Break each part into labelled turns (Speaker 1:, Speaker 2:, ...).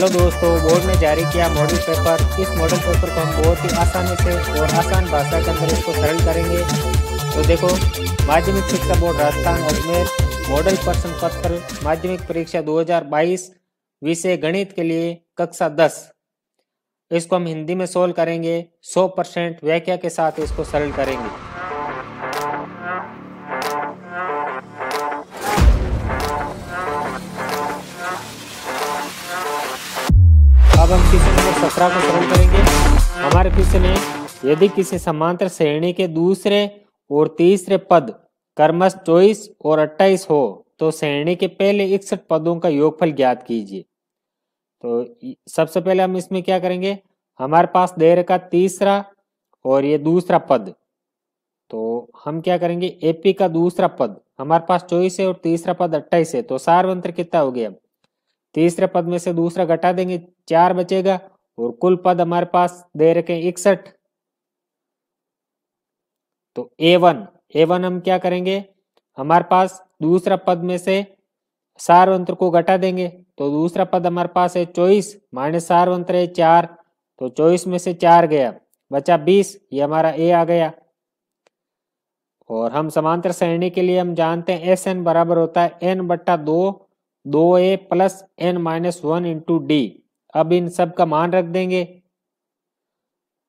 Speaker 1: Hello दोस्तों board ने जारी किया मॉडल पेपर इस मॉडल पेपर को हम बहुत ही आसानी से और आसान भाषा के अंदर इसको सरल करेंगे तो देखो माध्यमिक शिक्षा बोर्ड राजस्थान अजमेर मॉडल प्रश्न पत्र माध्यमिक परीक्षा 2022 विषय गणित के लिए कक्षा 10 इसको हम हिंदी में सोल्व करेंगे 100 परसेंट व्याख्या के साथ इसको सरल करेंगे अब हम क्वेश्चन नंबर सत्रह को सरल करेंगे हमारे क्वेश्चन है यदि किसी समांतर श्रेणी के दूसरे और तीसरे पद कर्मश चौबीस और अट्ठाईस हो तो श्रेणी के पहले इकसठ पदों का योगफल ज्ञात कीजिए तो सबसे पहले हम इसमें क्या करेंगे हमारे पास देर का तीसरा और ये दूसरा पद तो हम क्या करेंगे एपी का दूसरा पद हमारे पास चौबीस है और तीसरा पद अट्ठाईस है तो सार्वंत्र कितना हो गया तीसरे पद में से दूसरा घटा देंगे चार बचेगा और कुल पद हमारे पास दे रखे इकसठ तो ए वन ए वन हम क्या करेंगे हमारे पास दूसरा पद में से सार्वंत्र को घटा देंगे तो दूसरा पद हमारे पास है चौबीस माइनस सार्वंत्र है चार तो चौबीस में से चार गया बचा बीस ये हमारा ए आ गया और हम समांतर श्रेणी के लिए हम जानते हैं एस एन बराबर होता है एन बट्टा दो दो A plus N minus one into D अब इन सब का मान रख देंगे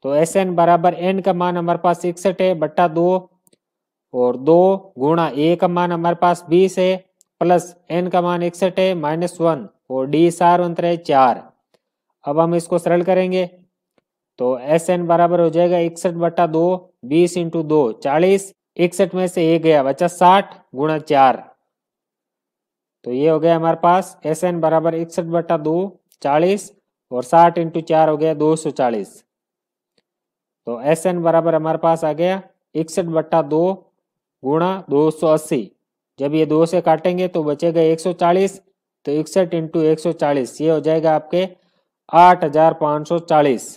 Speaker 1: तो एस एन बराबर एन का मान हमारे पास इकसठ है बट्टा दो और दो गुणा ए का मान हमारे पास बीस है प्लस एन का मान इकसठ है माइनस वन और डी सार अंतर है चार अब हम इसको सरल करेंगे तो एस एन बराबर हो जाएगा इकसठ बट्टा दो बीस इंटू दो चालीस इकसठ में से एक गया बच्चा साठ गुणा चार तो ये हो गया हमारे पास एस एन बराबर इकसठ बटा दो चालीस और साठ इंटू चार हो गया दो सौ चालीस तो एस एन बराबर हमारे पास आ गया इकसठ बट्टा दो गुणा दो सौ अस्सी जब ये दो से काटेंगे तो बचेगा एक सौ चालीस तो इकसठ इंटू एक सौ चालीस ये हो जाएगा आपके आठ हजार पाँच सौ चालीस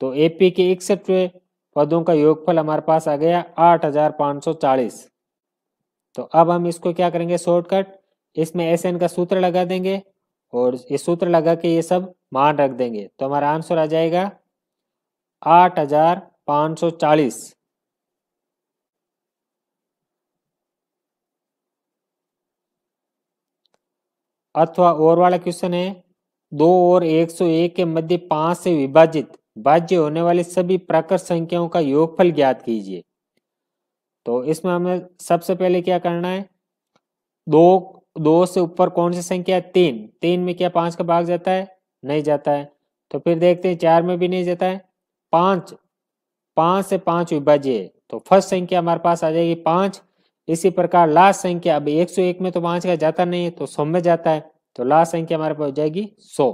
Speaker 1: तो एपी के इकसठ पदों का योगफल हमारे पास आ गया आठ हजार पाँच सौ चालीस तो अब हम इसको क्या करेंगे शॉर्टकट इसमें एस एन का सूत्र लगा देंगे और ये सूत्र लगा के ये सब मान रख देंगे तो हमारा आंसर आ जाएगा आठ हजार पाँच सौ चालीस अथवा और वाला क्वेश्चन है दो और एक सौ एक के मध्य पांच से विभाजित भाज्य होने वाली सभी प्राकृत संख्याओं का योगफल ज्ञात कीजिए तो इसमें हमें सबसे पहले क्या करना है दो दो से ऊपर कौन सी संख्या है तीन तीन में क्या पांच का भाग जाता है नहीं जाता है तो फिर देखते हैं चार में भी नहीं जाता है पांच पांच से पांच विभाज्य तो फर्स्ट संख्या हमारे पास आ जाएगी पांच इसी प्रकार लास्ट संख्या अब एक सौ एक में तो पांच का जाता नहीं है तो सौ में जाता है तो लास्ट संख्या हमारे पास हो जाएगी सौ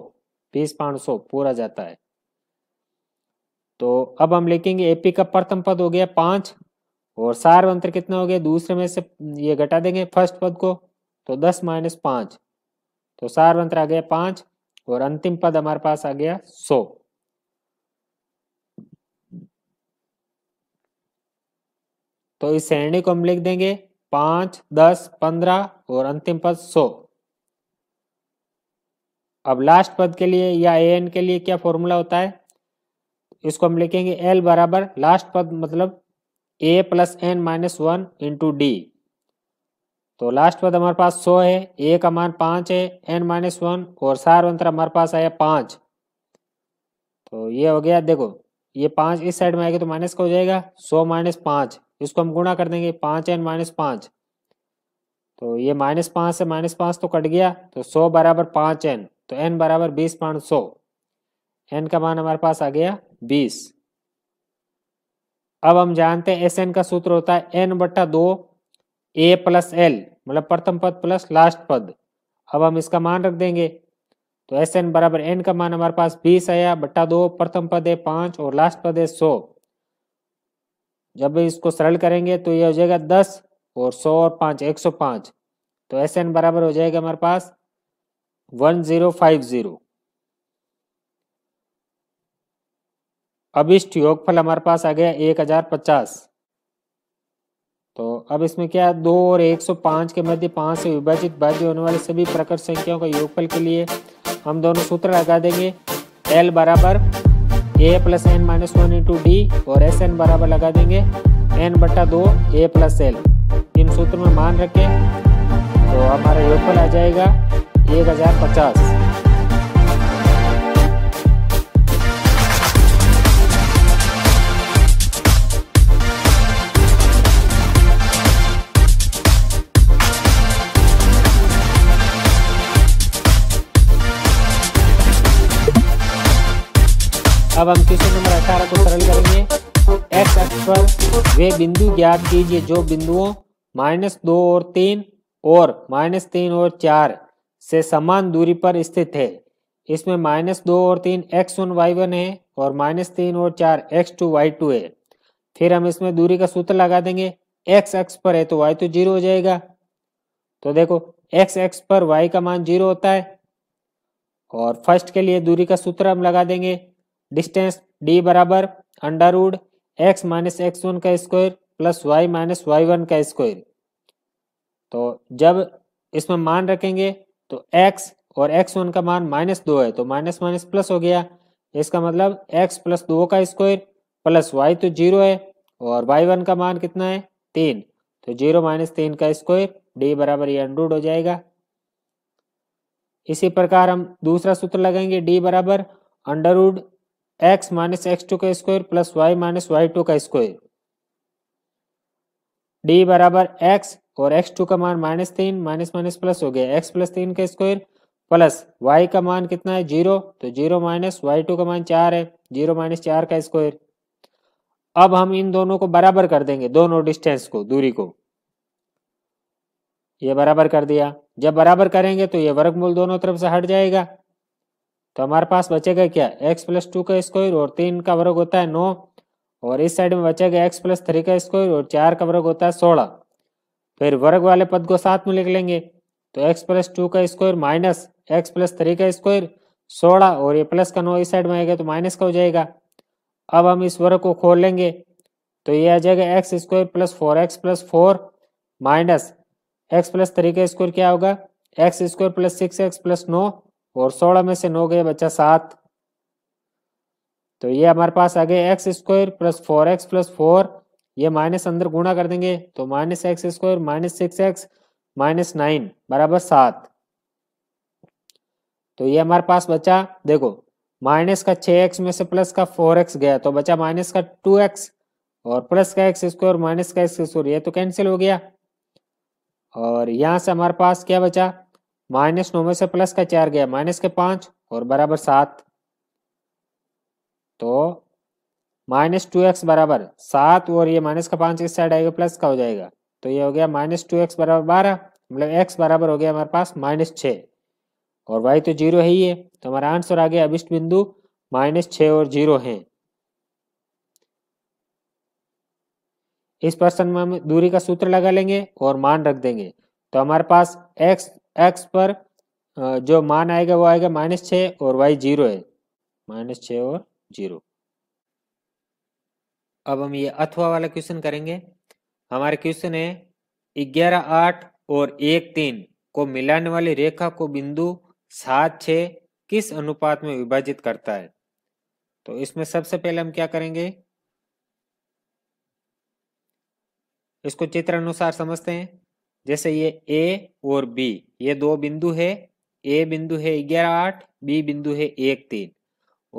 Speaker 1: बीस पांच सौ पूरा जाता है तो अब हम लिखेंगे एपी का प्रथम पद हो गया पांच और अंतर कितना हो गया दूसरे में से ये घटा देंगे फर्स्ट पद को तो दस माइनस पांच तो अंतर आ गया पांच और अंतिम पद हमारे पास आ गया सो तो इस श्रेणी को हम लिख देंगे पांच दस पंद्रह और अंतिम पद सो अब लास्ट पद के लिए या ए एन के लिए क्या फॉर्मूला होता है इसको हम लिखेंगे एल बराबर लास्ट पद मतलब A plus N minus one into D तो लास्ट पद हमारे पास सौ है ए का मान पांच है एन माइनस वन और सार अंतर हमारे पास आया पाँच तो ये हो गया देखो ये पाँच इस साइड में आएगा तो माइनस का हो जाएगा सो माइनस पांच इसको हम गुणा कर देंगे पांच एन माइनस पांच तो ये माइनस पांच से माइनस पांच तो कट गया तो सो बराबर पांच एन तो एन बराबर बीस पाँच सौ एन का मान हमारे पास आ गया बीस अब हम जानते हैं एस एन का सूत्र होता है एन बट्टा दो ए प्लस एल मतलब प्रथम पद प्लस लास्ट पद अब हम इसका मान रख देंगे तो एस एन बराबर एन का मान हमारे पास बीस आया बट्टा दो प्रथम पद है पांच और लास्ट पद है सौ जब इसको सरल करेंगे तो ये हो जाएगा दस और सौ और पांच एक सौ पांच तो एस एन बराबर हो जाएगा हमारे पास वन ज़ीरो फाइव ज़ीरो अभिष्ट योगफल हमारे पास आ गया एक हजार पचास तो अब इसमें क्या है दो और एक सौ पांच के मध्य पांच से विभाजित बाध्य होने वाले सभी प्रकट संख्याओं का योगफल के लिए हम दोनों सूत्र लगा देंगे एल बराबर A plus N minus one into D और एस एन बराबर लगा देंगे एन बट्टा दो ए प्लस एल इन सूत्र में मान रखें तो हमारा योगफल आ जाएगा एक हजार पचास अब हम क्वेश्चन नंबर अठारह को सरल करेंगे एक्स अक्ष पर वे बिंदु ज्ञात कीजिए जो बिंदुओं माइनस दो और तीन और माइनस तीन और चार से समान दूरी पर स्थित है इसमें माइनस दो और तीन एक्स वन वाई वन है और माइनस तीन और चार एक्स टू वाई टू है फिर हम इसमें दूरी का सूत्र लगा देंगे एक्स एक्स पर है तो वाई तो जीरो हो जाएगा तो देखो एक्स एक्स पर वाई का मान जीरो होता है और फर्स्ट के लिए दूरी का सूत्र हम लगा देंगे डिस्टेंस डी बराबर under root x minus x one का square plus y minus y one का स्क्वायर तो जब इसमें मान रखेंगे तो एक्स और एक्स वन का मान माइनस दो है तो माइनस माइनस प्लस हो गया इसका मतलब एक्स प्लस दो का स्क्वायर प्लस वाई तो जीरो है और वाई वन का मान कितना है तीन तो जीरो माइनस तीन का स्क्वायर डी बराबर ये अंडरूड हो जाएगा इसी प्रकार हम दूसरा सूत्र लगाएंगे डी बराबर under root x minus x two का square plus y minus y two का स्क्वायर डी बराबर एक्स और एक्स टू का मान माइनस तीन माइनस माइनस प्लस हो गया एक्स प्लस तीन का स्क्वायर प्लस वाई का मान कितना है जीरो तो जीरो माइनस वाई टू का मान चार है जीरो माइनस चार का स्क्वायर अब हम इन दोनों को बराबर कर देंगे दोनों डिस्टेंस को दूरी को ये बराबर कर दिया जब बराबर करेंगे तो ये वर्गमूल दोनों तरफ से हट जाएगा तो हमारे पास बचेगा क्या x प्लस टू का स्क्वायर और तीन का वर्ग होता है नौ और इस साइड में बचेगा x प्लस थ्री का स्क्वायर और चार का वर्ग होता है सोलह फिर वर्ग वाले पद को साथ में लिख लेंगे तो x प्लस टू का square minus x plus three का स्क्वायर सोलह और ये प्लस का नौ इस साइड में आएगा तो माइनस का हो जाएगा अब हम इस वर्ग को खोल लेंगे तो ये आ जाएगा x square plus four x plus four minus x plus three का स्क्वायर क्या होगा x square plus six x plus नौ और सोलह में से नौ गए बच्चा सात तो ये हमारे पास आ गए x square plus four x plus four ये माइनस अंदर गुणा कर देंगे तो minus x square minus six x minus nine बराबर सात तो ये हमारे पास बचा देखो माइनस का छह एक्स में से प्लस का फोर एक्स गया तो बचा माइनस का टू एक्स और प्लस का एक्स स्क्वायर माइनस का एक्स स्क्वायर ये तो कैंसिल हो गया और यहां से हमारे पास क्या बचा माइनस नौ में से प्लस का चार गया माइनस के पांच और बराबर सात तो माइनस टू एक्स बराबर सात और ये माइनस का पांच इस साइड आएगा प्लस का हो जाएगा तो ये हो गया माइनस टू एक्स बराबर बारह मतलब एक्स बराबर हो गया हमारे पास माइनस छ और वाई तो जीरो है ही है तो हमारा आंसर आ गया अभिष्ट बिंदु माइनस छ और जीरो है इस प्रश्न में हम दूरी का सूत्र लगा लेंगे और मान रख देंगे तो हमारे पास एक्स एक्स पर जो मान आएगा वो आएगा माइनस छ और वाई जीरो है माइनस छ और जीरो अब हम ये अथवा वाला क्वेश्चन करेंगे हमारे क्वेश्चन है ग्यारह आठ और एक तीन को मिलाने वाली रेखा को बिंदु सात छ किस अनुपात में विभाजित करता है तो इसमें सबसे पहले हम क्या करेंगे इसको चित्र अनुसार समझते हैं जैसे ये ए और बी ये दो बिंदु है ए बिंदु है ग्यारह आठ बी बिंदु है एक तीन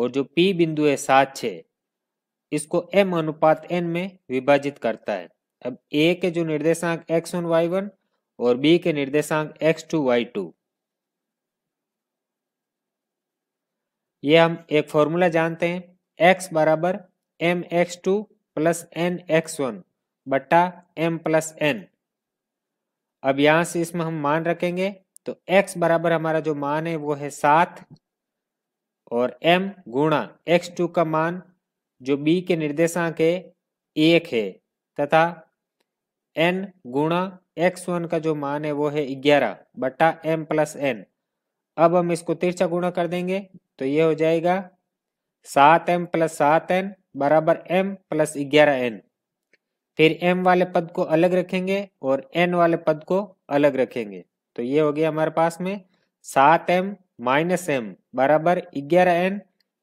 Speaker 1: और जो पी बिंदु है सात छ इसको एम अनुपात एन में विभाजित करता है अब ए के जो निर्देशांक एक्स वन वाई वन और बी के निर्देशांक एक्स टू वाई टू ये हम एक फॉर्मूला जानते हैं एक्स बराबर M x two plus N x one बट्टा एम प्लस एन अब यहां से इसमें हम मान रखेंगे तो x बराबर हमारा जो मान है वो है सात और m गुणा एक्स टू का मान जो b के निर्देशांक है एक है तथा n गुणा एक्स वन का जो मान है वो है ग्यारह बटा एम प्लस एन अब हम इसको तिरछा गुणा कर देंगे तो ये हो जाएगा सात एम प्लस सात एन बराबर एम प्लस ग्यारह एन फिर m वाले पद को अलग रखेंगे और n वाले पद को अलग रखेंगे तो ये हो गया हमारे पास में सात एम माइनस एम बराबर ग्यारह एन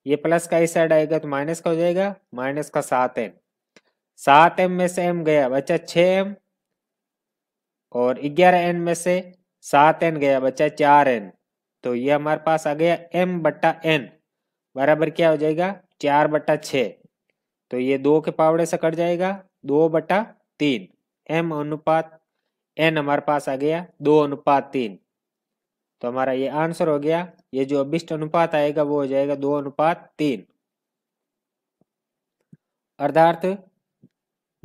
Speaker 1: ये प्लस का इस साइड आएगा तो माइनस का हो जाएगा माइनस का सात एम सात एम में से एम गया बचा छ एम और ग्यारह एन में से सात एन गया बचा चार एन तो ये हमारे पास आ गया एम बट्टा एन बराबर क्या हो जाएगा चार बट्टा छ तो ये दो के पावड़े से कट जाएगा दो बटा तीन एम अनुपात एन हमारे पास आ गया दो अनुपात तीन तो हमारा ये आंसर हो गया ये जो अभिष्ट अनुपात आएगा वो हो जाएगा दो अनुपात तीन अर्थार्थ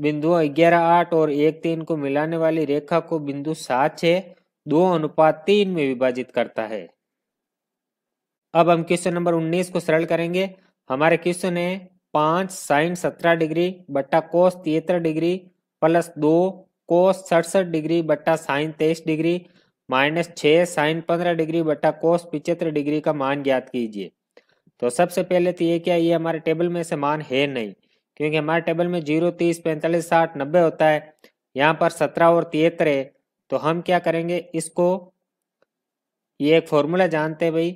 Speaker 1: बिंदुओं ग्यारह आठ और एक तीन को मिलाने वाली रेखा को बिंदु सात छ दो अनुपात तीन में विभाजित करता है अब हम क्वेश्चन नंबर उन्नीस को सरल करेंगे हमारे क्वेश्चन है पांच साइन सत्रह डिग्री बट्टा कोस तिहत्तर डिग्री प्लस दो कोस सड़सठ डिग्री बट्टा साइन तेईस डिग्री माइनस छ साइन पंद्रह डिग्री बट्टा कोस पिचहत्तर डिग्री का मान ज्ञात कीजिए तो सबसे पहले तो ये क्या ये हमारे टेबल में से मान है नहीं क्योंकि हमारे टेबल में जीरो तीस पैंतालीस साठ नब्बे होता है यहाँ पर सत्रह और तिहत्तर है तो हम क्या करेंगे इसको ये एक फॉर्मूला जानते हैं भाई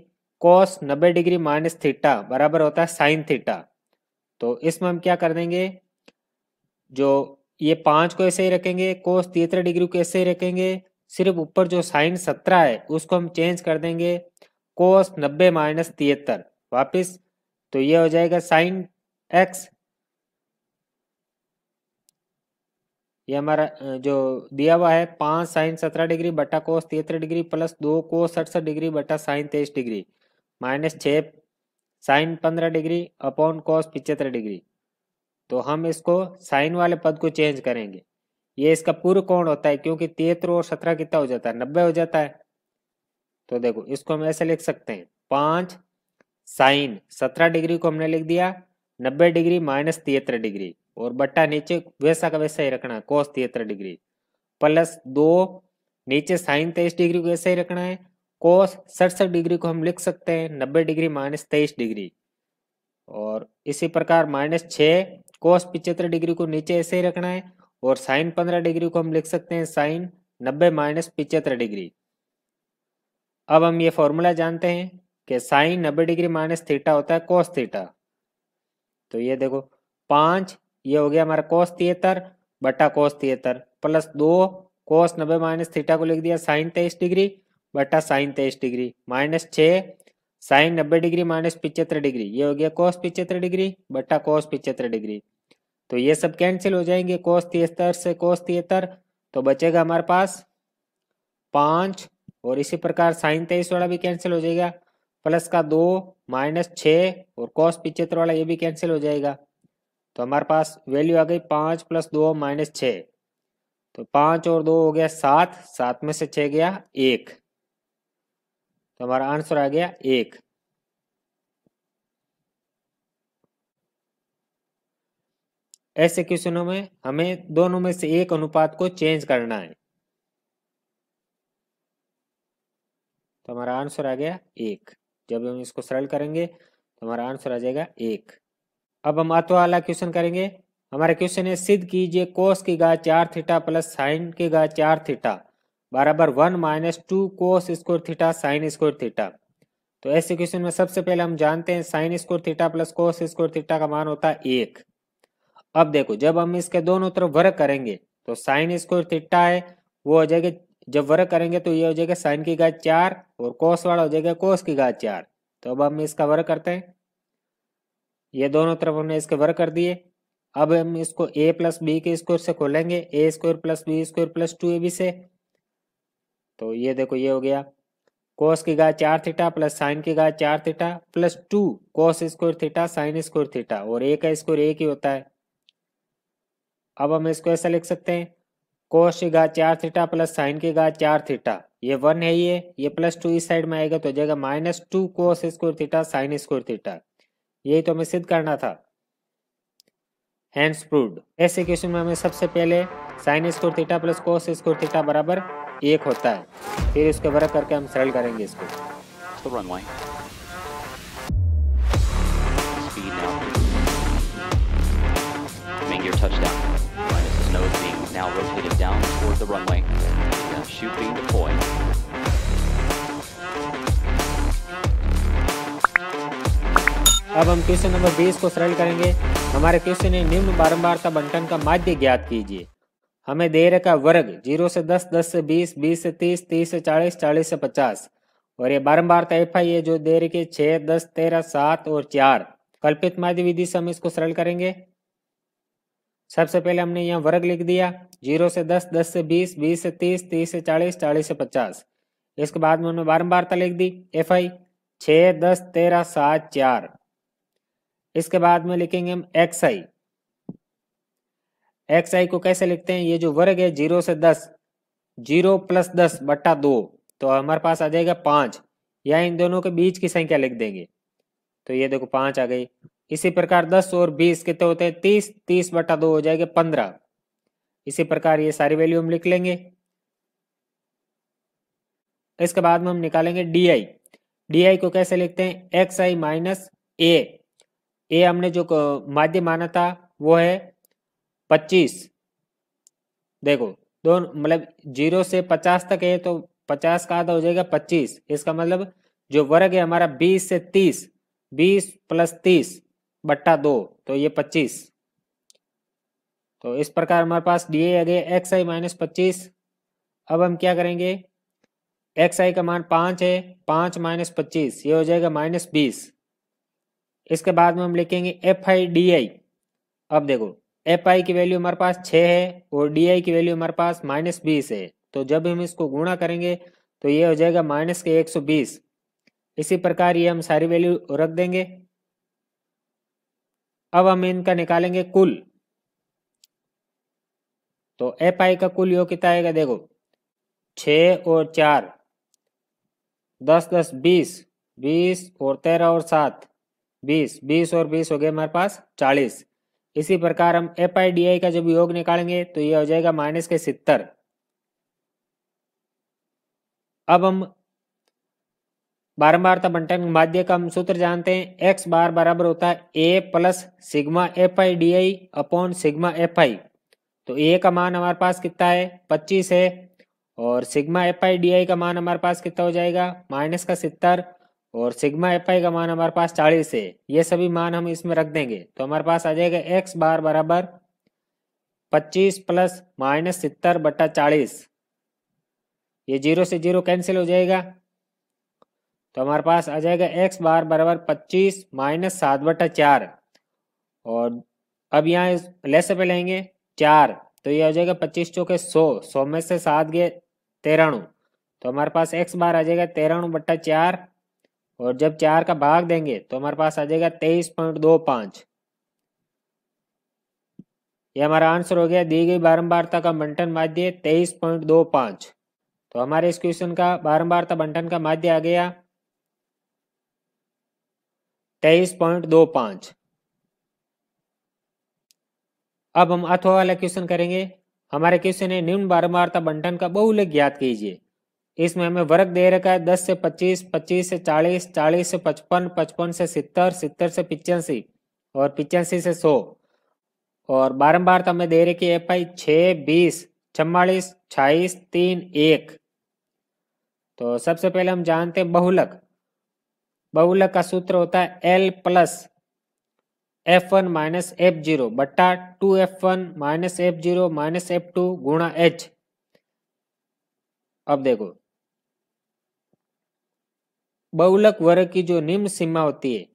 Speaker 1: कोस नब्बे डिग्री माइनस थीटा बराबर होता है साइन थीटा तो इसमें हम क्या कर देंगे जो ये पांच को ऐसे ही रखेंगे कोस तिहत्तर डिग्री को ऐसे ही रखेंगे सिर्फ ऊपर जो साइन सत्रह है उसको हम चेंज कर देंगे कोस नब्बे माइनस तिहत्तर वापिस तो ये हो जाएगा साइन एक्स ये हमारा जो दिया हुआ है पांच साइन सत्रह डिग्री बटा कोस तिहत्तर डिग्री प्लस दो कोस अड़सठ डिग्री बटा साइन तेईस डिग्री माइनस छह साइन पंद्रह डिग्री अपॉन कॉस पिचहत्तर डिग्री तो हम इसको साइन वाले पद को चेंज करेंगे ये इसका पूर्व कोण होता है क्योंकि तिहत्तर और सत्रह कितना हो जाता है नब्बे हो जाता है तो देखो इसको हम ऐसे लिख सकते हैं पांच साइन सत्रह डिग्री को हमने लिख दिया नब्बे डिग्री माइनस तिहत्तर डिग्री और बट्टा नीचे वैसा का वैसा ही रखना है कोस तिहत्तर डिग्री प्लस दो नीचे साइन तेईस डिग्री को वैसा ही रखना है कोस सड़सठ डिग्री को हम लिख सकते हैं नब्बे डिग्री माइनस तेईस डिग्री और इसी प्रकार माइनस छ कोस पिचहत्तर डिग्री को नीचे ऐसे ही रखना है और साइन पंद्रह डिग्री को हम लिख सकते हैं साइन नब्बे माइनस पिचहत्तर डिग्री अब हम ये फॉर्मूला जानते हैं कि साइन नब्बे डिग्री माइनस थीटा होता है कोस थीटा तो ये देखो पांच ये हो गया हमारा कोस तिहत्तर बटा कोस तिहत्तर प्लस दो कोस नब्बे माइनस थीटा को लिख दिया साइन तेईस डिग्री बटा साइन तेईस डिग्री माइनस छ साइन नब्बे डिग्री माइनस पिचहत्तर डिग्री ये हो गया कोस पिचहत्तर डिग्री बटा कोस पिचहत्तर डिग्री तो ये सब कैंसिल हो जाएंगे कोस तिहत्तर से कोस तिहत्तर तो बचेगा हमारे पास पांच और इसी प्रकार साइन तेईस वाला भी कैंसिल हो जाएगा प्लस का दो माइनस छ और कोस पिचहत्तर वाला ये भी कैंसिल हो जाएगा तो हमारे पास वैल्यू आ गई पांच प्लस दो माइनस छ तो पांच और दो हो गया सात सात में से छः गया एक तो हमारा आंसर आ गया एक ऐसे क्वेश्चनों में हमें दोनों में से एक अनुपात को चेंज करना है तो हमारा आंसर आ गया एक जब हम इसको सरल करेंगे तो हमारा आंसर आ जाएगा एक अब हम आत्वा वाला क्वेश्चन करेंगे हमारा क्वेश्चन है सिद्ध कीजिए कोस की गा चार थीटा प्लस साइन की गा चार थीटा बराबर one minus two cos square theta sine square theta तो ऐसे क्वेश्चन में सबसे पहले हम जानते हैं sine square theta plus cos square theta का मान होता है एक अब देखो जब हम इसके दोनों तरफ वर्क करेंगे तो साइन स्क्वायर थीटा है वो हो जाएगा जब वर्क करेंगे तो ये हो जाएगा साइन की घात चार और कोस वाला हो जाएगा कोस की घात चार तो अब हम इसका वर्क करते हैं ये दोनों तरफ हमने इसके वर्क कर दिए अब हम इसको ए प्लस बी के स्क्वायर से खोलेंगे A square plus B square plus two A B से तो ये देखो ये हो गया कोस की गाय चार थीटा प्लस साइन की गाय चार theta plus two cos square theta sine square theta और ए का स्क्वायर एक ही होता है अब हम इसको ऐसा लिख सकते हैं कोस की गाय चार थीटा प्लस साइन की गाय चार थीटा ये वन है ये ये प्लस टू इस साइड में आएगा तो जाएगा minus two cos square theta sine square theta यही तो हमें सिद्ध करना था हैंड्स प्रूड ऐसे क्वेश्चन में हमें सबसे पहले sine square theta plus cos square theta बराबर एक होता है फिर इसके बड़ा करके हम सरल करेंगे इसको now rotated down toward the runway. Now shoot being deployed. अब हम क्वेश्चन नंबर 20 को सरल करेंगे हमारे क्वेश्चन ने निम्न बारंबारता बंटन का माध्य ज्ञात कीजिए हमें दे रखा वर्ग जीरो से दस दस से बीस बीस से तीस तीस से चालीस चालीस से पचास और ये बारम्बार तयफा तो ये जो रखी है छह दस तेरह सात और चार कल्पित माध्य विधि से हम इसको सरल करेंगे सबसे पहले हमने यहाँ वर्ग लिख दिया जीरो से दस दस से बीस बीस से तीस तीस से चालीस चालीस से पचास इसके बाद में हमने बारम्बारता तो लिख दी एफ आई छह दस तेरह सात चार इसके बाद में लिखेंगे हम एक्स आई एक्स आई को कैसे लिखते हैं ये जो वर्ग है जीरो से दस जीरो प्लस दस बट्टा दो तो हमारे पास आ जाएगा पांच या इन दोनों के बीच की संख्या लिख देंगे तो ये देखो पांच आ गई इसी प्रकार दस और बीस कितने होते हैं तीस तीस बट्टा दो हो जाएगा पंद्रह इसी प्रकार ये सारी वैल्यू हम लिख लेंगे इसके बाद में हम निकालेंगे डी आई डी आई को कैसे लिखते हैं एक्स आई माइनस ए ए हमने जो माध्य माना था वो है पच्चीस देखो दोनों मतलब जीरो से पचास तक है तो पचास का आधा हो जाएगा पच्चीस इसका मतलब जो वर्ग है हमारा बीस से तीस बीस प्लस तीस बट्टा दो तो ये पच्चीस तो इस प्रकार हमारे पास डी ए आ गया एक्स आई माइनस पच्चीस अब हम क्या करेंगे एक्स आई का मान पांच है पांच माइनस पच्चीस ये हो जाएगा माइनस बीस इसके बाद में हम लिखेंगे एफ आई डी आई अब देखो एफ आई की वैल्यू हमारे पास छः है और डी आई की वैल्यू हमारे पास माइनस बीस है तो जब हम इसको गुणा करेंगे तो ये हो जाएगा माइनस के एक सौ बीस इसी प्रकार ये हम सारी वैल्यू रख देंगे अब हम इनका निकालेंगे कुल तो एफ आई का कुल योग कितना आएगा देखो छ और चार दस दस बीस बीस और तेरह और सात बीस बीस और बीस हो गए हमारे पास चालीस इसी प्रकार हम एफ आई डी आई का जब योग निकालेंगे तो ये हो जाएगा माइनस के सितर अब हम बारंबारता बंटन माध्य का हम सूत्र जानते हैं एक्स बार बराबर होता है A plus sigma F I D I upon sigma F I तो ए का मान हमारे पास कितना है पच्चीस है और sigma F I D I का मान हमारे पास कितना हो जाएगा माइनस का सितर और सिग्मा एफ का मान हमारे पास चालीस है ये सभी मान हम इसमें रख देंगे तो हमारे पास आ जाएगा एक्स बार बराबर पच्चीस प्लस माइनस सितर बटा चालीस ये जीरो से जीरो कैंसिल हो जाएगा तो हमारे पास आ जाएगा एक्स बार बराबर पच्चीस माइनस सात बटा चार और अब यहाँ ले से लेंगे चार तो ये हो जाएगा पच्चीस चौके सौ सौ में से सात गए तेराणु तो हमारे पास एक्स बार आ जाएगा तेराणु बट्टा चार और जब चार का भाग देंगे तो हमारे पास आ जाएगा तेईस पॉइंट दो पांच ये हमारा आंसर हो गया दी गई बारंबारता का बंटन माध्य तेईस पॉइंट दो पांच तो हमारे इस क्वेश्चन का बारंबारता बंटन का माध्य आ गया तेईस पॉइंट दो पांच अब हम अथवा वाला क्वेश्चन करेंगे हमारे क्वेश्चन है निम्न बारंबारता बंटन का बहुलक ज्ञात कीजिए इसमें हमें वर्ग दे रखा है दस से पच्चीस पच्चीस से चालीस चालीस से पचपन पचपन से सितर सितर से पिचासी और पिचासी से सौ और बारम्बार तो हमें दे रखी है भाई छ बीस चम्बालीस छाईस तीन एक तो सबसे पहले हम जानते हैं बहुलक बहुलक का सूत्र होता है L plus F one minus F zero बट्टा two F one minus F zero minus F two गुणा एच अब देखो बहुलक वर्ग की जो निम्न सीमा होती है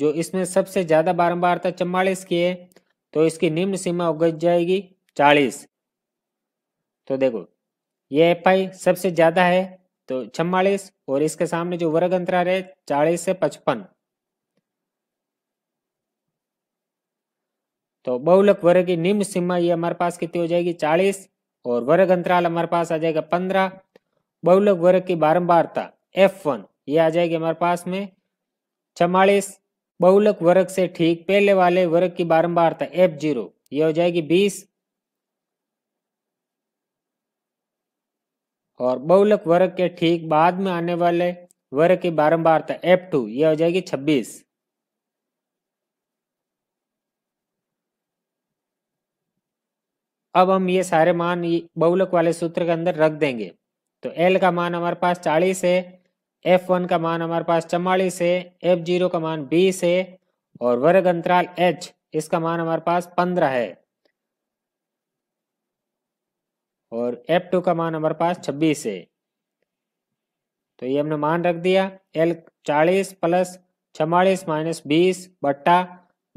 Speaker 1: जो इसमें सबसे ज्यादा बारंबारता चम्बालीस की है तो इसकी निम्न सीमा उगज जाएगी चालीस तो देखो ये एफ आई सबसे ज्यादा है तो चम्बालीस और इसके सामने जो वर्ग अंतराल है चालीस से पचपन तो बहुलक वर्ग की निम्न सीमा ये हमारे पास कितनी हो जाएगी चालीस और वर्ग अंतराल हमारे पास आ जाएगा पंद्रह बहुलक वर्ग की बारंबारता एफ वन ये आ जाएगी हमारे पास में चमालीस बहुलक वर्ग से ठीक पहले वाले वर्ग की बारंबारता एफ जीरो ये हो जाएगी बीस और बहुलक वर्ग के ठीक बाद में आने वाले वर्ग की बारंबारता एफ टू ये हो जाएगी छब्बीस अब हम ये सारे मान बहुलक वाले सूत्र के अंदर रख देंगे तो एल का मान हमारे पास चालीस है एफ वन का मान हमारे पास चवालीस है एफ जीरो का मान बीस है और वर्ग अंतराल एच इसका मान हमारे पास पंद्रह है और एफ टू का मान हमारे पास छब्बीस है तो ये हमने मान रख दिया एल चालीस प्लस छमालीस माइनस बीस बट्टा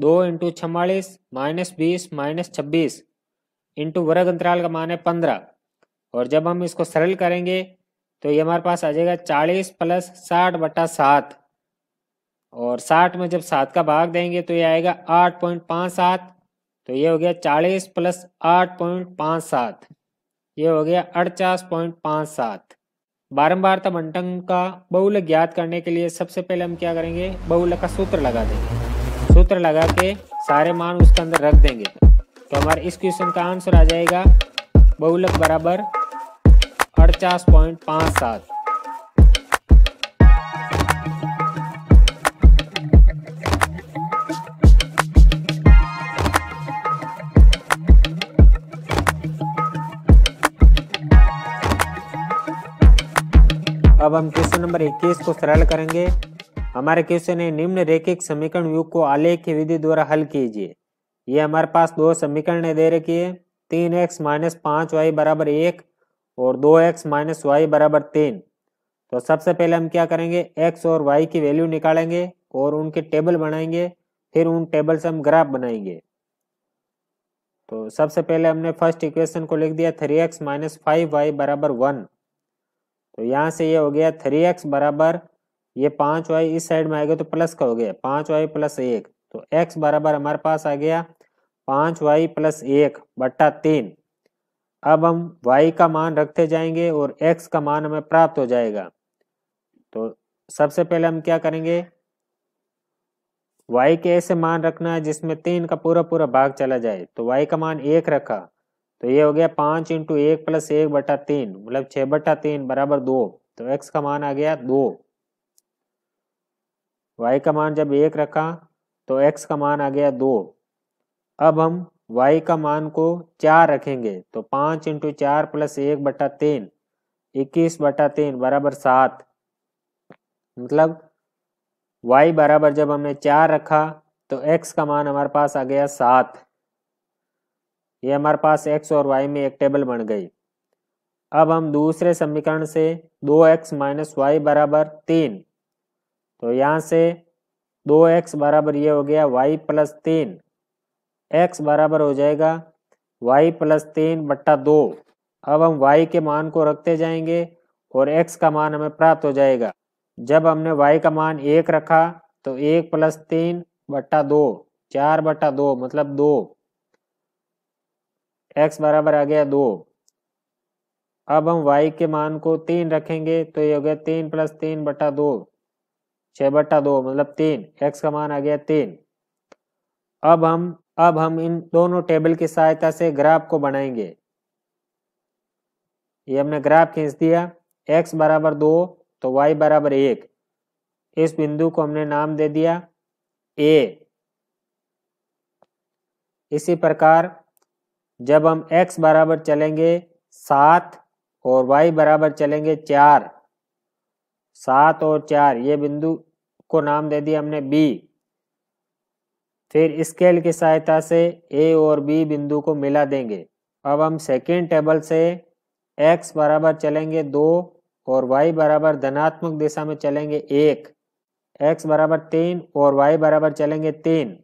Speaker 1: दो इंटू छमालीस माइनस बीस माइनस छब्बीस इंटू वर्ग अंतराल का मान है पंद्रह और जब हम इसको सरल करेंगे तो ये हमारे पास आ जाएगा चालीस प्लस साठ बटा सात और साठ में जब सात का भाग देंगे तो ये आएगा आठ पॉइंट पाँच सात तो ये हो गया चालीस प्लस आठ पॉइंट पाँच सात ये हो गया अड़चास पॉइंट पाँच सात बारम्बार बंटन का बहुल ज्ञात करने के लिए सबसे पहले हम क्या करेंगे बहुल का सूत्र लगा देंगे सूत्र लगा के सारे मान उसके अंदर रख देंगे तो हमारे इस क्वेश्चन का आंसर आ जाएगा बहुलक बराबर अड़चास पॉइंट पांच सात अब हम क्वेश्चन नंबर 21 को सरल करेंगे हमारे क्वेश्चन है निम्न रेखिक समीकरण युग को आलेख की विधि द्वारा हल कीजिए ये हमारे पास दो समीकरण दे रखी है तीन एक्स माइनस पांच वाई बराबर एक और दो एक्स माइनस वाई बराबर तीन तो सबसे पहले हम क्या करेंगे एक्स और वाई की वैल्यू निकालेंगे और उनके टेबल बनाएंगे फिर उन टेबल से हम ग्राफ बनाएंगे तो सबसे पहले हमने फर्स्ट इक्वेशन को लिख दिया three x minus five y बराबर वन तो यहाँ से ये हो गया थ्री एक्स बराबर ये पाँच वाई इस साइड में आएगा तो प्लस का हो गया पाँच वाई प्लस एक तो एक्स बराबर हमारे पास आ गया पाँच वाई प्लस एक बट्टा तीन अब हम y का मान रखते जाएंगे और x का मान हमें प्राप्त हो जाएगा तो सबसे पहले हम क्या करेंगे y के ऐसे मान रखना है जिसमें तीन का पूरा पूरा भाग चला जाए तो y का मान एक रखा तो ये हो गया पांच इंटू एक प्लस एक बटा तीन मतलब छह बटा तीन बराबर दो तो x का मान आ गया दो y का मान जब एक रखा तो x का मान आ गया दो अब हम y का मान को चार रखेंगे तो पांच इंटू चार प्लस एक बटा तीन इक्कीस बटा तीन बराबर सात मतलब y बराबर जब हमने चार रखा तो x का मान हमारे पास आ गया सात ये हमारे पास x और y में एक टेबल बन गई अब हम दूसरे समीकरण से दो एक्स माइनस वाई बराबर तीन तो यहां से दो एक्स बराबर ये हो गया वाई प्लस तीन x बराबर हो जाएगा y प्लस तीन बट्टा दो अब हम y के मान को रखते जाएंगे और x का मान हमें प्राप्त हो जाएगा जब हमने y का मान एक रखा तो एक प्लस तीन बट्टा दो चार बट्टा दो मतलब दो x बराबर आ गया दो अब हम y के मान को तीन रखेंगे तो ये हो गया तीन प्लस तीन बट्टा दो छः बट्टा दो मतलब तीन x का मान आ गया तीन अब हम अब हम इन दोनों टेबल की सहायता से ग्राफ को बनाएंगे ये हमने ग्राफ खींच दिया x बराबर दो तो y बराबर एक इस बिंदु को हमने नाम दे दिया ए इसी प्रकार जब हम x बराबर चलेंगे सात और y बराबर चलेंगे चार सात और चार ये बिंदु को नाम दे दिया हमने बी फिर स्केल की सहायता से ए और बी बिंदु को मिला देंगे अब हम सेकेंड टेबल से एक्स बराबर चलेंगे दो और वाई बराबर धनात्मक दिशा में चलेंगे एक एक्स बराबर तीन और वाई बराबर चलेंगे तीन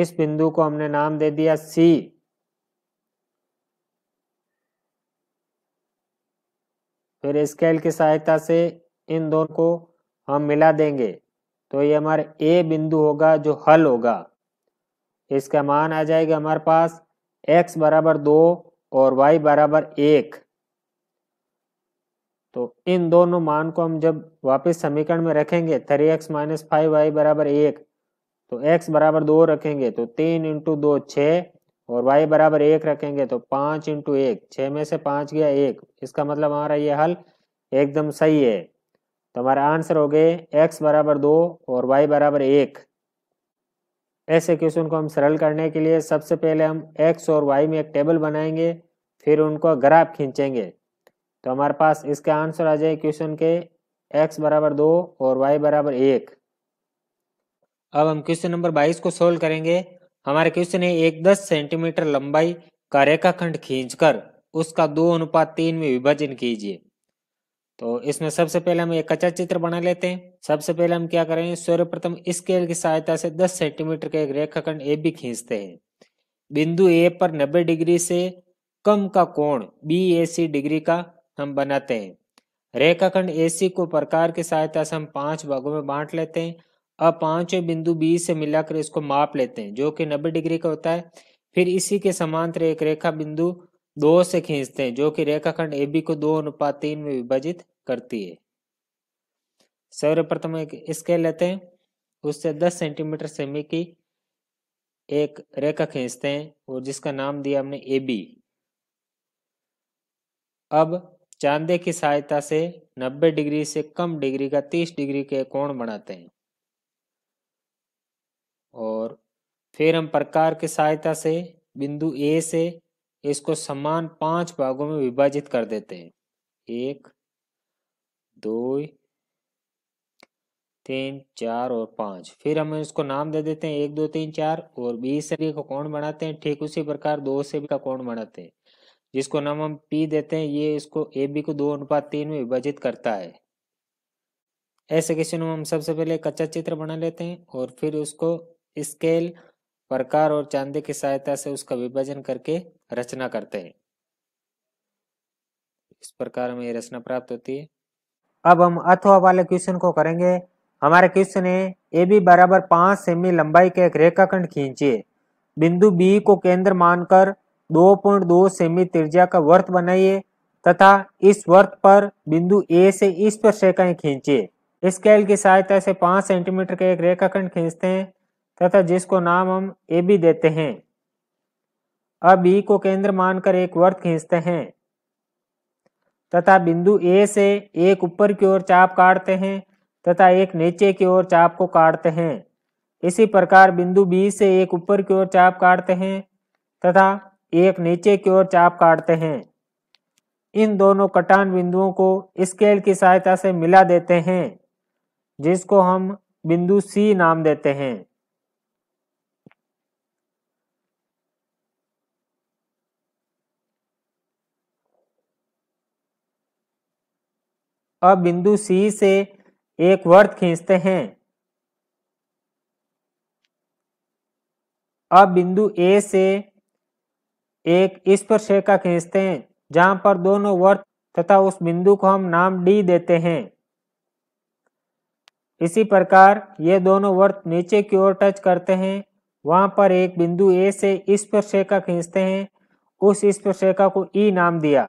Speaker 1: इस बिंदु को हमने नाम दे दिया सी फिर स्केल की सहायता से इन दोनों को हम मिला देंगे तो ये हमारे ए बिंदु होगा जो हल होगा इसका मान आ जाएगा हमारे पास x बराबर दो और y बराबर एक तो इन दोनों मान को हम जब वापस समीकरण में रखेंगे three x minus five y बराबर एक तो x बराबर दो रखेंगे तो तीन इंटू दो छ और y बराबर एक रखेंगे तो पांच इंटू एक छ में से पांच गया एक इसका मतलब हमारा ये हल एकदम सही है तो हमारे आंसर हो गए एक्स बराबर दो और वाई बराबर एक ऐसे क्वेश्चन को हम सरल करने के लिए सबसे पहले हम एक्स और वाई में एक टेबल बनाएंगे फिर उनको ग्राफ खींचेंगे तो हमारे पास इसके आंसर आ जाए क्वेश्चन के एक्स बराबर दो और वाई बराबर एक अब हम क्वेश्चन नंबर बाईस को सोल्व करेंगे हमारे क्वेश्चन है एक दस सेंटीमीटर लंबाई का रेखाखंड खींचकर उसका दो अनुपात तीन में विभाजन कीजिए तो इसमें सबसे पहले हम एक कच्चा चित्र बना लेते हैं सबसे पहले हम क्या करेंगे सर्वप्रथम स्केल की सहायता से 10 सेंटीमीटर का एक रेखाखंड ए बी खींचते हैं बिंदु ए पर 90 डिग्री से कम का कोण बी ए सी डिग्री का हम बनाते हैं रेखाखंड ए सी को प्रकार की सहायता से हम पांच भागों में बांट लेते हैं अब पांचवें बिंदु बी से मिलाकर इसको माप लेते हैं जो कि नब्बे डिग्री का होता है फिर इसी के समांतर एक रेखा बिंदु दो से खींचते हैं जो कि रेखाखंड ए बी को दो अनुपात तीन में विभाजित करती है सर्वप्रथम एक स्केल लेते हैं उससे दस सेंटीमीटर सेमी की एक रेखा खींचते हैं और जिसका नाम दिया हमने ए बी अब चांदे की सहायता से 90 डिग्री से कम डिग्री का 30 डिग्री के कोण बनाते हैं और फिर हम प्रकार की सहायता से बिंदु ए से इसको समान पांच भागों में विभाजित कर देते हैं एक दो तीन चार और पांच फिर हम इसको नाम दे देते हैं एक दो तीन चार और बी से का कोण बनाते हैं ठीक उसी प्रकार दो से बी का कोण बनाते हैं जिसको नाम हम पी देते हैं ये इसको ए बी को दो अनुपात तीन में विभाजित करता है ऐसे क्वेश्चन में हम सबसे पहले कच्चा चित्र बना लेते हैं और फिर उसको स्केल प्रकार और चांदी की सहायता से उसका विभाजन करके रचना करते हैं इस प्रकार हमें रचना प्राप्त होती है अब हम अथवा वाले क्वेश्चन को करेंगे हमारे क्वेश्चन है ए बी बराबर पांच सेमी लंबाई के एक रेखाखंड खींचिए बिंदु बी को केंद्र मानकर दो पॉइंट दो सेमी त्रिज्या का वर्त बनाइए तथा इस वर्त पर बिंदु ए से इस पर रेखाएं खींचिए स्केल की सहायता से पांच सेंटीमीटर के एक रेखाखंड खींचते हैं तथा जिसको नाम हम ए बी देते हैं अब ई e को केंद्र मानकर एक वर्त खींचते हैं तथा बिंदु ए से एक ऊपर की ओर चाप काटते हैं तथा एक नीचे की ओर चाप को काटते हैं इसी प्रकार बिंदु बी से एक ऊपर की ओर चाप काटते हैं तथा एक नीचे की ओर चाप काटते हैं इन दोनों कटान बिंदुओं को स्केल की सहायता से मिला देते हैं जिसको हम बिंदु सी नाम देते हैं अब बिंदु सी से एक वर्त खींचते हैं अब बिंदु ए से एक इस पर शेखा खींचते हैं जहां पर दोनों वर्त तथा उस बिंदु को हम नाम डी देते हैं इसी प्रकार ये दोनों वर्त नीचे की ओर टच करते हैं वहां पर एक बिंदु ए से इस पर शेखा खींचते हैं उस इस पर शेखा को ई e नाम दिया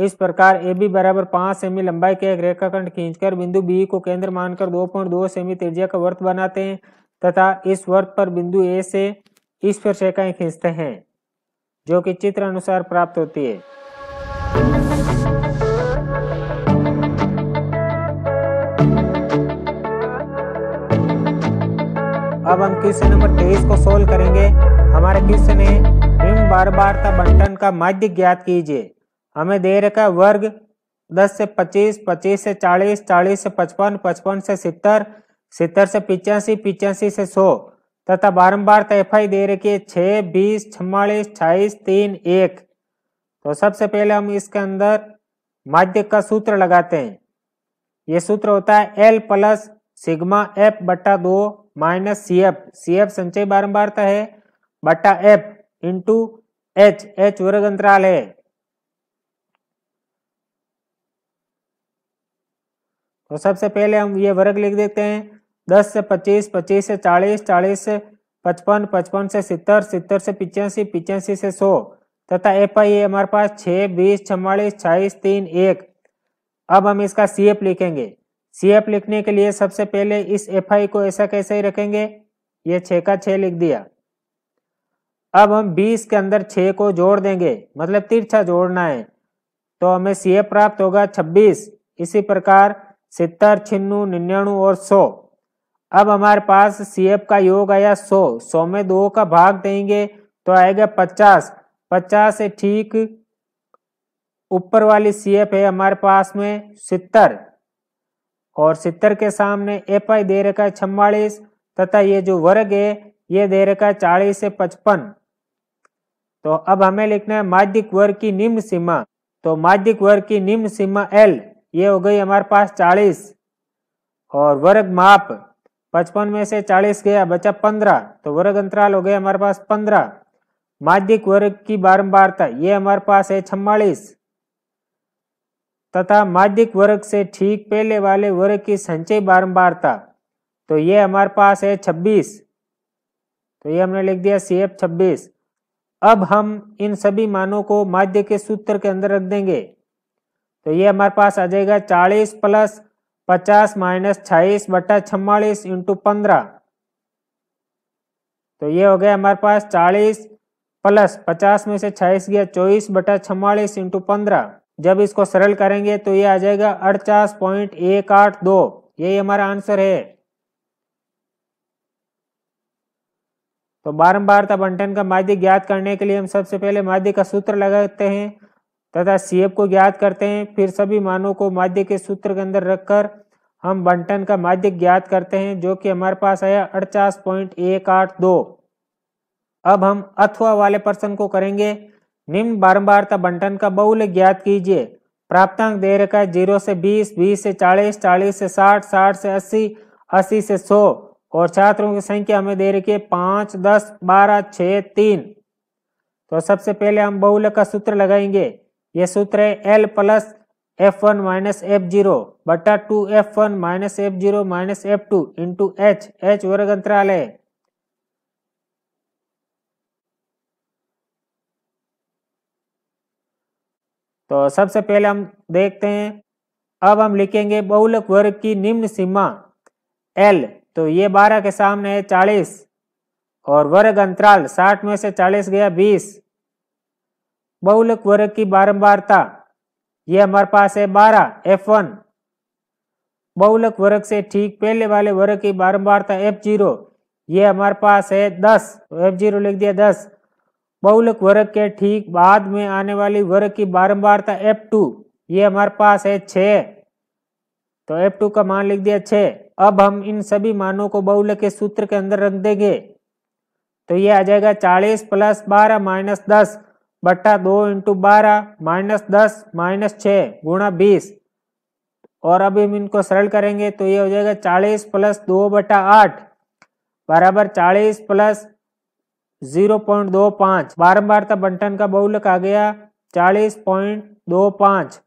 Speaker 1: इस प्रकार ए बी बराबर पांच सेमी लंबाई के एक रेखाखंड खींचकर बिंदु बी को केंद्र मानकर दो पॉइंट दो सेमी त्रिज्या का वर्त बनाते हैं तथा इस वर्त पर बिंदु ए से इस पर रेखाएं खींचते हैं जो कि चित्र अनुसार प्राप्त होती है अब हम क्वेश्चन नंबर तेईस को सोल्व करेंगे हमारे क्वेश्चन है बार बार का बंटन का माध्य ज्ञात कीजिए हमें दे रखा है वर्ग दस से पच्चीस पच्चीस से चालीस चालीस से पचपन पचपन से सितर 70 से पिचासी पिचासी से सौ तथा बारम्बार तयफाई तो दे रखी है छः बीस छम्बालीस छाईस तीन एक तो सबसे पहले हम इसके अंदर माध्य का सूत्र लगाते हैं ये सूत्र होता है एल प्लस सिग्मा एफ बट्टा दो minus C F C F संचय बारम्बार तो है बट्टा एफ इंटू एच एच वर्ग अंतराल है और सबसे पहले हम ये वर्ग लिख देते हैं दस से पच्चीस पच्चीस से चालीस चालीस से पचपन पचपन से सितर सितर से पिचासी पिचासी से सौ तथा एफ आई हमारे पास छः बीस छवालीस छाईस तीन एक अब हम इसका सी एफ लिखेंगे सी एफ लिखने के लिए सबसे पहले इस एफ आई को ऐसा कैसे ही रखेंगे ये छे का छ लिख दिया अब हम बीस के अंदर छः को जोड़ देंगे मतलब तिरछा जोड़ना है तो हमें सी एफ प्राप्त होगा छब्बीस इसी प्रकार सितर छिन्नु निन्यानु और सौ अब हमारे पास सी एफ का योग आया सौ सौ में दो का भाग देंगे तो आएगा पचास पचास से ठीक ऊपर वाली सी एफ है हमारे पास में सितर और सितर के सामने एफ आई दे रखा है छम्बालीस तथा ये जो वर्ग है ये दे रखा है चालीस से पचपन तो अब हमें लिखना है माध्यिक वर्ग की निम्न सीमा तो माध्यिक वर्ग की निम्न सीमा एल ये हो गई हमारे पास चालीस और वर्ग माप पचपन में से चालीस गया बचा पंद्रह तो वर्ग अंतराल हो गया हमारे पास पंद्रह माध्यिक वर्ग की बारंबारता ये हमारे पास है छमालीस तथा माध्यिक वर्ग से ठीक पहले वाले वर्ग की संचय बारंबारता तो ये हमारे पास है छब्बीस तो ये हमने लिख दिया सी एफ छब्बीस अब हम इन सभी मानों को माध्य के सूत्र के अंदर रख देंगे तो ये हमारे पास आ जाएगा चालीस प्लस पचास माइनस छाइस बटा छम्बालीस इंटू पंद्रह तो ये हो गया हमारे पास चालीस प्लस पचास में से छाइस गया चौबीस बटा छमालीस इंटू पंद्रह जब इसको सरल करेंगे तो ये आ जाएगा अड़चास पॉइंट एक आठ दो यही हमारा आंसर है तो तब बंटन का माध्य ज्ञात करने के लिए हम सबसे पहले माध्य का सूत्र लगाते हैं तथा सी को ज्ञात करते हैं फिर सभी मानों को माध्य के सूत्र के अंदर रखकर हम बंटन का माध्य ज्ञात करते हैं जो कि हमारे पास आया अड़चास पॉइंट एक आठ दो अब हम अथवा वाले प्रश्न को करेंगे निम्न बारंबारता बंटन का बहुल ज्ञात कीजिए प्राप्तांक दे रखा है जीरो से बीस बीस से चालीस चालीस से साठ साठ से अस्सी अस्सी से सौ और छात्रों की संख्या हमें दे रखी है पांच दस बारह छ तीन तो सबसे पहले हम बहुल का सूत्र लगाएंगे ये सूत्र है L plus F one minus F zero बटा two F one minus F zero minus F two into H H वर्ग अंतराल है तो सबसे पहले हम देखते हैं अब हम लिखेंगे बहुलक वर्ग की निम्न सीमा एल तो ये बारह के सामने है चालीस और वर्ग अंतराल साठ में से चालीस गया बीस बहुलक वर्ग की बारंबारता ये हमारे पास है बारह एफ वन बहुलक वर्ग से ठीक पहले वाले वर्ग की बारंबारता एफ जीरो ये हमारे पास है दस एफ जीरो लिख दिया दस बहुलक वर्ग के ठीक बाद में आने वाली वर्ग की बारंबारता एफ टू ये हमारे पास है छ तो एफ टू का मान लिख दिया छ अब हम इन सभी मानों को बहुलक के सूत्र के अंदर रख देंगे तो ये आ जाएगा चालीस प्लस बारह माइनस दस बट्टा दो इंटू बारह माइनस दस माइनस छः गुणा बीस और अब हम इनको सरल करेंगे तो ये हो जाएगा चालीस प्लस दो बटा आठ बराबर चालीस प्लस जीरो पॉइंट दो पाँच बारम्बारता बंटन का बहुलक आ गया चालीस पॉइंट दो पाँच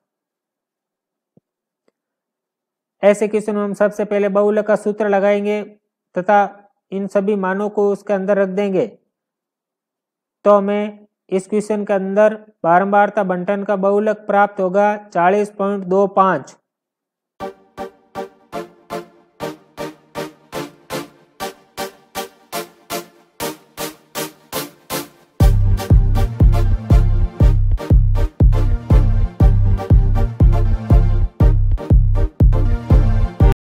Speaker 1: ऐसे क्वेश्चन में हम सबसे पहले बहुल का सूत्र लगाएंगे तथा इन सभी मानों को उसके अंदर रख देंगे तो हमें इस क्वेश्चन के अंदर बारंबारता बंटन का बहुलक प्राप्त होगा चालीस पॉइंट दो पाँच